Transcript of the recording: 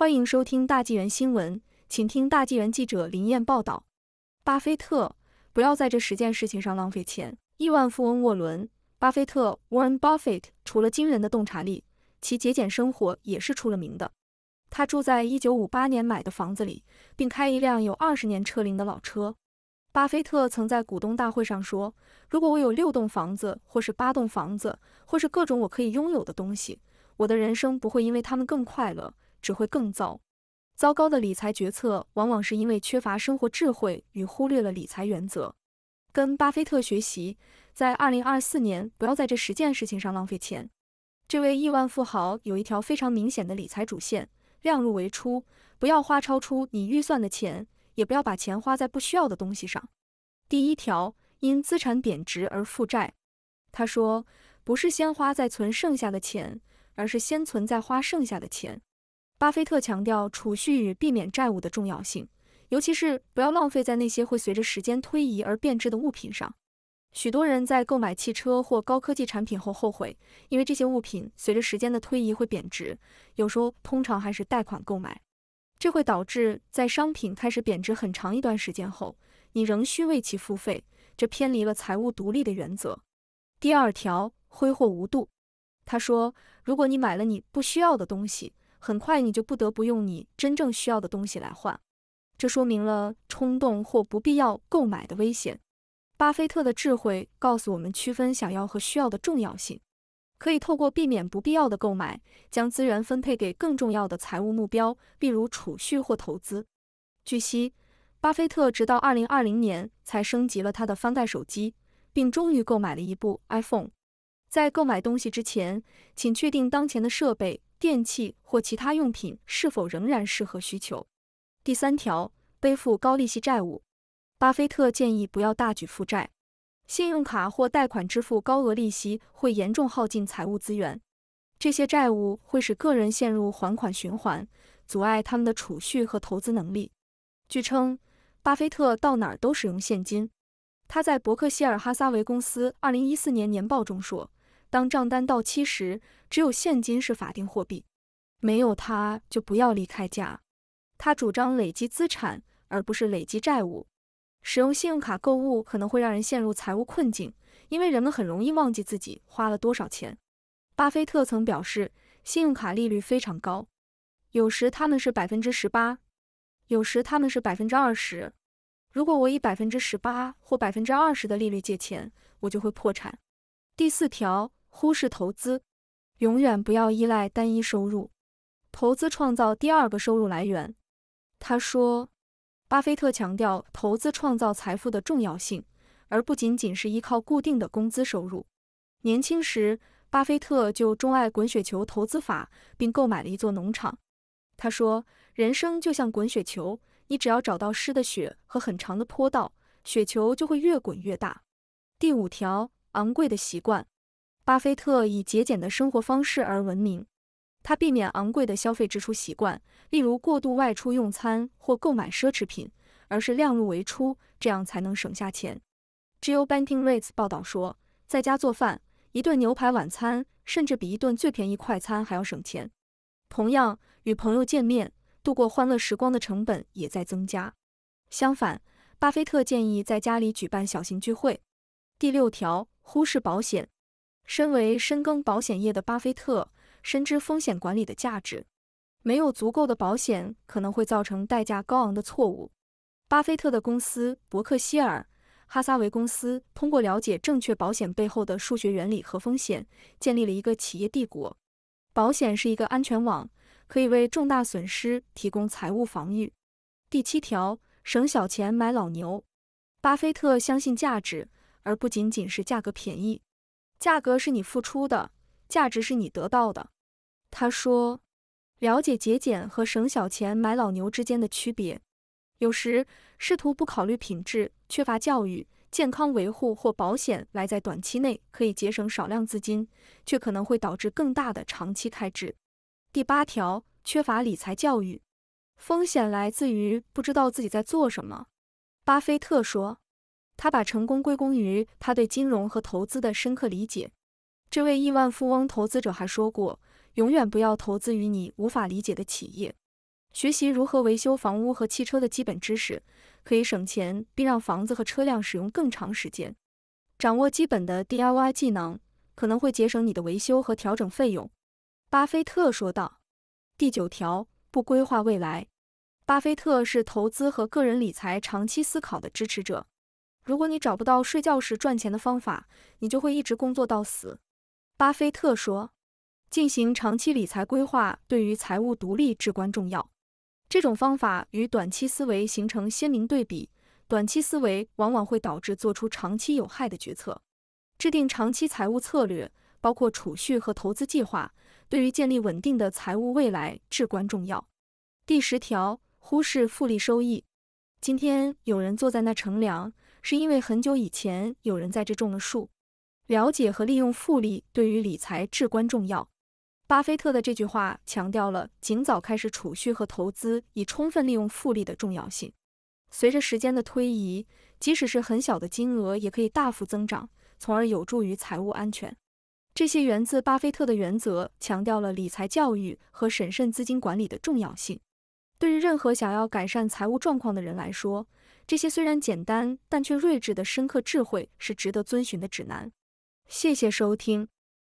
欢迎收听大纪元新闻，请听大纪元记者林燕报道：巴菲特不要在这十件事情上浪费钱。亿万富翁沃伦·巴菲特 （Warren Buffett） 除了惊人的洞察力，其节俭生活也是出了名的。他住在1958年买的房子里，并开一辆有二十年车龄的老车。巴菲特曾在股东大会上说：“如果我有六栋房子，或是八栋房子，或是各种我可以拥有的东西，我的人生不会因为他们更快乐。”只会更糟。糟糕的理财决策往往是因为缺乏生活智慧与忽略了理财原则。跟巴菲特学习，在二零二四年不要在这十件事情上浪费钱。这位亿万富豪有一条非常明显的理财主线：量入为出，不要花超出你预算的钱，也不要把钱花在不需要的东西上。第一条，因资产贬值而负债。他说，不是先花再存剩下的钱，而是先存再花剩下的钱。巴菲特强调储蓄与避免债务的重要性，尤其是不要浪费在那些会随着时间推移而变质的物品上。许多人在购买汽车或高科技产品后后悔，因为这些物品随着时间的推移会贬值。有时候，通常还是贷款购买，这会导致在商品开始贬值很长一段时间后，你仍需为其付费，这偏离了财务独立的原则。第二条，挥霍无度。他说，如果你买了你不需要的东西，很快你就不得不用你真正需要的东西来换，这说明了冲动或不必要购买的危险。巴菲特的智慧告诉我们区分想要和需要的重要性，可以透过避免不必要的购买，将资源分配给更重要的财务目标，例如储蓄或投资。据悉，巴菲特直到二零二零年才升级了他的翻盖手机，并终于购买了一部 iPhone。在购买东西之前，请确定当前的设备。电器或其他用品是否仍然适合需求？第三条，背负高利息债务。巴菲特建议不要大举负债，信用卡或贷款支付高额利息会严重耗尽财务资源。这些债务会使个人陷入还款循环，阻碍他们的储蓄和投资能力。据称，巴菲特到哪都使用现金。他在伯克希尔哈撒韦公司2014年年报中说。当账单到期时，只有现金是法定货币，没有它就不要离开家。他主张累积资产而不是累积债务，使用信用卡购物可能会让人陷入财务困境，因为人们很容易忘记自己花了多少钱。巴菲特曾表示，信用卡利率非常高，有时他们是百分之十八，有时他们是百分之二十。如果我以百分之十八或百分之二十的利率借钱，我就会破产。第四条。忽视投资，永远不要依赖单一收入。投资创造第二个收入来源。他说，巴菲特强调投资创造财富的重要性，而不仅仅是依靠固定的工资收入。年轻时，巴菲特就钟爱滚雪球投资法，并购买了一座农场。他说，人生就像滚雪球，你只要找到湿的雪和很长的坡道，雪球就会越滚越大。第五条，昂贵的习惯。巴菲特以节俭的生活方式而闻名，他避免昂贵的消费支出习惯，例如过度外出用餐或购买奢侈品，而是量入为出，这样才能省下钱。《g 有 o Banking Rates》报道说，在家做饭，一顿牛排晚餐甚至比一顿最便宜快餐还要省钱。同样，与朋友见面度过欢乐时光的成本也在增加。相反，巴菲特建议在家里举办小型聚会。第六条，忽视保险。身为深耕保险业的巴菲特，深知风险管理的价值。没有足够的保险，可能会造成代价高昂的错误。巴菲特的公司伯克希尔·哈撒韦公司，通过了解正确保险背后的数学原理和风险，建立了一个企业帝国。保险是一个安全网，可以为重大损失提供财务防御。第七条，省小钱买老牛。巴菲特相信价值，而不仅仅是价格便宜。价格是你付出的，价值是你得到的。他说，了解节俭和省小钱买老牛之间的区别。有时试图不考虑品质、缺乏教育、健康维护或保险来在短期内可以节省少量资金，却可能会导致更大的长期开支。第八条，缺乏理财教育，风险来自于不知道自己在做什么。巴菲特说。他把成功归功于他对金融和投资的深刻理解。这位亿万富翁投资者还说过：“永远不要投资于你无法理解的企业。”学习如何维修房屋和汽车的基本知识，可以省钱并让房子和车辆使用更长时间。掌握基本的 DIY 技能可能会节省你的维修和调整费用，巴菲特说道。第九条，不规划未来。巴菲特是投资和个人理财长期思考的支持者。如果你找不到睡觉时赚钱的方法，你就会一直工作到死，巴菲特说。进行长期理财规划对于财务独立至关重要。这种方法与短期思维形成鲜明对比。短期思维往往会导致做出长期有害的决策。制定长期财务策略，包括储蓄和投资计划，对于建立稳定的财务未来至关重要。第十条，忽视复利收益。今天有人坐在那乘凉，是因为很久以前有人在这种了树。了解和利用复利对于理财至关重要。巴菲特的这句话强调了尽早开始储蓄和投资，以充分利用复利的重要性。随着时间的推移，即使是很小的金额也可以大幅增长，从而有助于财务安全。这些源自巴菲特的原则强调了理财教育和审慎资金管理的重要性。对于任何想要改善财务状况的人来说，这些虽然简单，但却睿智的深刻智慧是值得遵循的指南。谢谢收听。